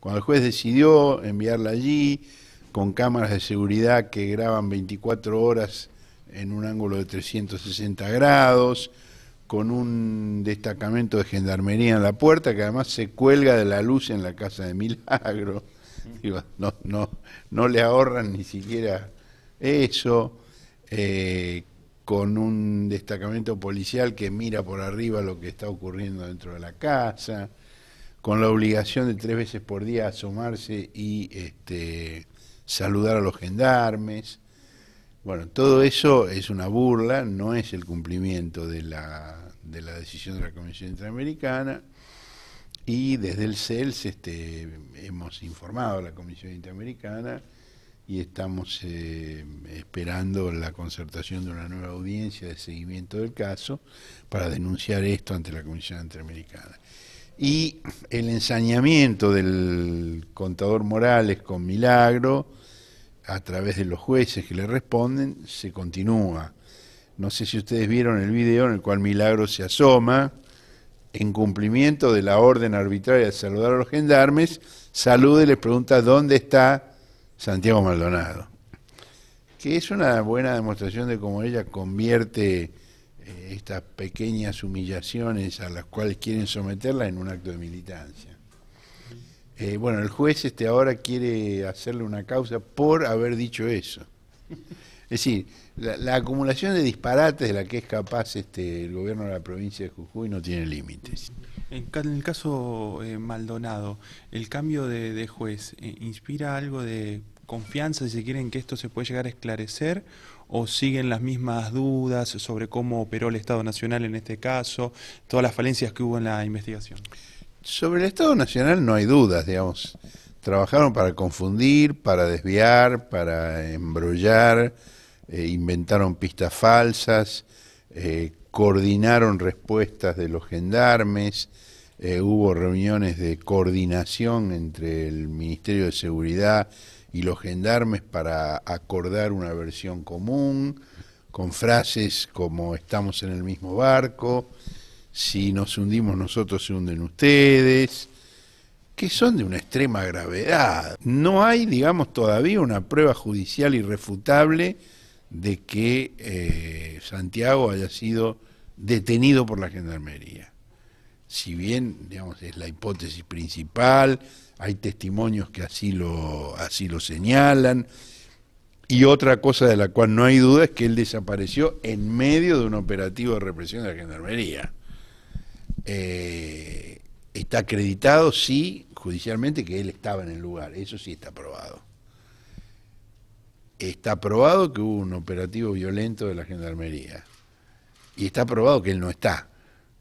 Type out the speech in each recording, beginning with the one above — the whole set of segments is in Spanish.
Cuando el juez decidió enviarla allí, con cámaras de seguridad que graban 24 horas en un ángulo de 360 grados, con un destacamento de gendarmería en la puerta que además se cuelga de la luz en la casa de Milagro. no, le ahorran ni siquiera eso, eh, con un destacamento policial que mira por arriba lo que está ocurriendo dentro de la casa con la obligación de tres veces por día asomarse y este, saludar a los gendarmes. Bueno, todo eso es una burla, no es el cumplimiento de la, decisión de la Comisión Interamericana y desde el CELS este, hemos informado a la Comisión Interamericana y estamos eh, esperando la concertación de una nueva audiencia de seguimiento del caso para denunciar esto ante la Comisión Interamericana y el ensañamiento del contador Morales con Milagro, a través de los jueces que le responden, se continúa. No sé si ustedes vieron el video en el cual Milagro se asoma, en cumplimiento de la orden arbitraria de saludar a los gendarmes, saluda y les pregunta dónde está Santiago Maldonado. Que es una buena demostración de cómo ella convierte eh, estas pequeñas humillaciones a las cuales quieren someterla en un acto de militancia. Eh, bueno, el juez este ahora quiere hacerle una causa por haber dicho eso. Es decir, la, acumulación de disparates de la que es capaz este, el gobierno de la provincia de Jujuy no tiene límites. En, el caso eh, Maldonado, ¿el cambio de, juez inspira algo de confianza, si se que esto se puede llegar a esclarecer o siguen las mismas dudas sobre cómo operó el Estado Nacional en este caso, todas las falencias que hubo en la investigación? Sobre el Estado Nacional no hay dudas, digamos. Trabajaron para confundir, para desviar, para embrollar, eh, inventaron pistas falsas, eh, coordinaron respuestas de los gendarmes, eh, hubo reuniones de coordinación entre el Ministerio de Seguridad y los gendarmes para acordar una versión común, con frases como estamos en el mismo barco, si nos hundimos nosotros se hunden ustedes, que son de una extrema gravedad. No hay, digamos, todavía una prueba judicial irrefutable de que eh, Santiago haya sido detenido por la Gendarmería si bien es la hipótesis principal, hay testimonios que así lo, así lo señalan, y otra cosa de la cual no hay duda es que él desapareció en medio de un operativo de represión de la Gendarmería. Eh, está acreditado, sí, judicialmente, que él estaba en el lugar, eso sí está probado. Está probado que hubo un operativo violento de la Gendarmería. Y está probado que él no está.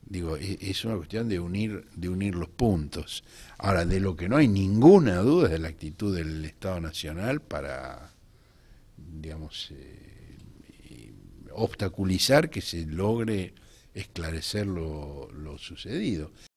Digo, e-, es una cuestión de unir, de unir los puntos. Ahora, de lo que no hay ninguna duda es de la actitud del Estado Nacional para, digamos, eh, eh, obstaculizar que se logre esclarecer lo sucedido.